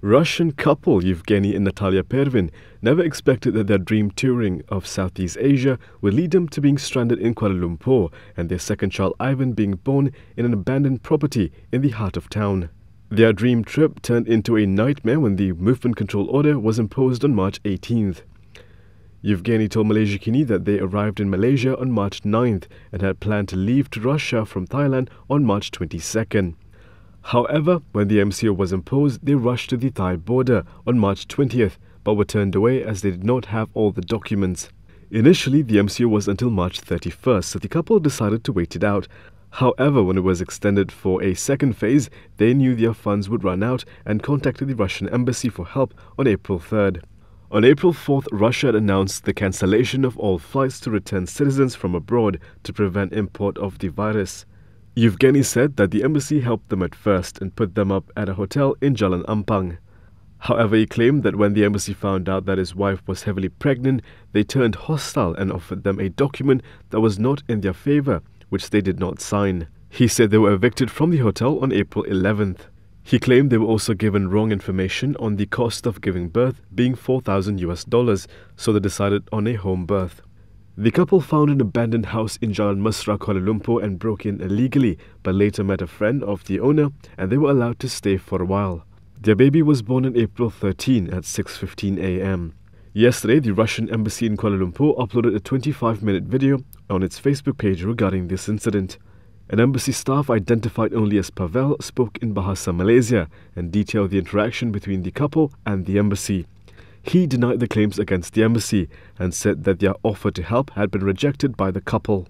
Russian couple Yevgeny and Natalia Pervin never expected that their dream touring of Southeast Asia would lead them to being stranded in Kuala Lumpur and their second child Ivan being born in an abandoned property in the heart of town. Their dream trip turned into a nightmare when the movement control order was imposed on March 18th. Yevgeny told Malaysia Kini that they arrived in Malaysia on March 9th and had planned to leave to Russia from Thailand on March 22nd. However, when the MCO was imposed, they rushed to the Thai border on March 20th but were turned away as they did not have all the documents. Initially, the MCO was until March 31st, so the couple decided to wait it out. However, when it was extended for a second phase, they knew their funds would run out and contacted the Russian embassy for help on April 3rd. On April 4th, Russia had announced the cancellation of all flights to return citizens from abroad to prevent import of the virus. Yevgeny said that the embassy helped them at first and put them up at a hotel in Jalan Ampang. However, he claimed that when the embassy found out that his wife was heavily pregnant, they turned hostile and offered them a document that was not in their favor, which they did not sign. He said they were evicted from the hotel on April 11th. He claimed they were also given wrong information on the cost of giving birth being 4,000 US dollars, so they decided on a home birth. The couple found an abandoned house in Jalan Masra Kuala Lumpur and broke in illegally, but later met a friend of the owner and they were allowed to stay for a while. Their baby was born on April 13 at 6.15 am. Yesterday, the Russian embassy in Kuala Lumpur uploaded a 25-minute video on its Facebook page regarding this incident. An embassy staff identified only as Pavel spoke in Bahasa Malaysia and detailed the interaction between the couple and the embassy. He denied the claims against the embassy and said that their offer to help had been rejected by the couple.